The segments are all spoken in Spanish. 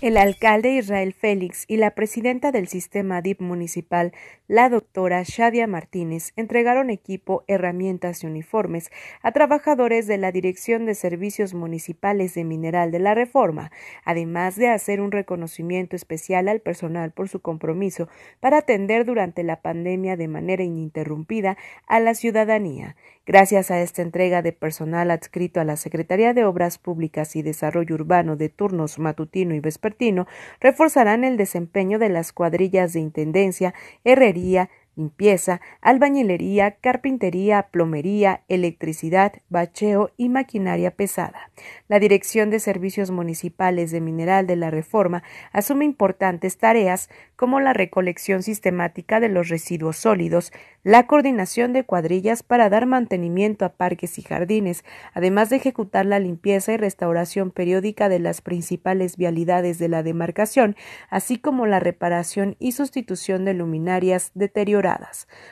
El alcalde Israel Félix y la presidenta del sistema DIP municipal, la doctora Shadia Martínez, entregaron equipo, herramientas y uniformes a trabajadores de la Dirección de Servicios Municipales de Mineral de la Reforma, además de hacer un reconocimiento especial al personal por su compromiso para atender durante la pandemia de manera ininterrumpida a la ciudadanía. Gracias a esta entrega de personal adscrito a la Secretaría de Obras Públicas y Desarrollo Urbano de turnos matutino y vespertino, reforzarán el desempeño de las cuadrillas de intendencia, herrería, limpieza, albañilería, carpintería, plomería, electricidad, bacheo y maquinaria pesada. La Dirección de Servicios Municipales de Mineral de la Reforma asume importantes tareas como la recolección sistemática de los residuos sólidos, la coordinación de cuadrillas para dar mantenimiento a parques y jardines, además de ejecutar la limpieza y restauración periódica de las principales vialidades de la demarcación, así como la reparación y sustitución de luminarias deterioradas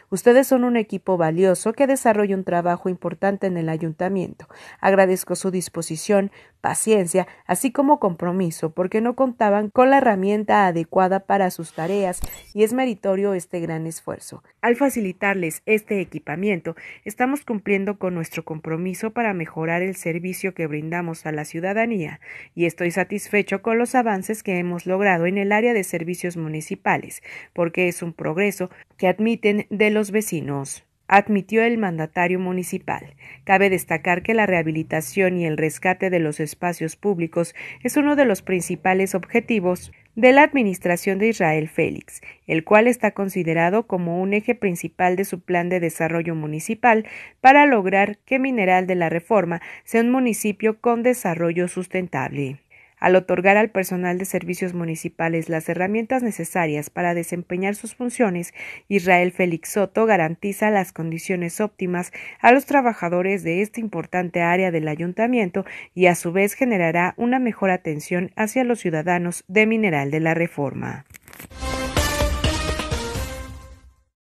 Ustedes son un equipo valioso que desarrolla un trabajo importante en el ayuntamiento. Agradezco su disposición, paciencia, así como compromiso, porque no contaban con la herramienta adecuada para sus tareas y es meritorio este gran esfuerzo. Al facilitarles este equipamiento, estamos cumpliendo con nuestro compromiso para mejorar el servicio que brindamos a la ciudadanía y estoy satisfecho con los avances que hemos logrado en el área de servicios municipales, porque es un progreso que admite de los vecinos admitió el mandatario municipal. Cabe destacar que la rehabilitación y el rescate de los espacios públicos es uno de los principales objetivos de la Administración de Israel Félix, el cual está considerado como un eje principal de su plan de desarrollo municipal para lograr que Mineral de la Reforma sea un municipio con desarrollo sustentable al otorgar al personal de servicios municipales las herramientas necesarias para desempeñar sus funciones, Israel Félix Soto garantiza las condiciones óptimas a los trabajadores de esta importante área del ayuntamiento y a su vez generará una mejor atención hacia los ciudadanos de Mineral de la Reforma.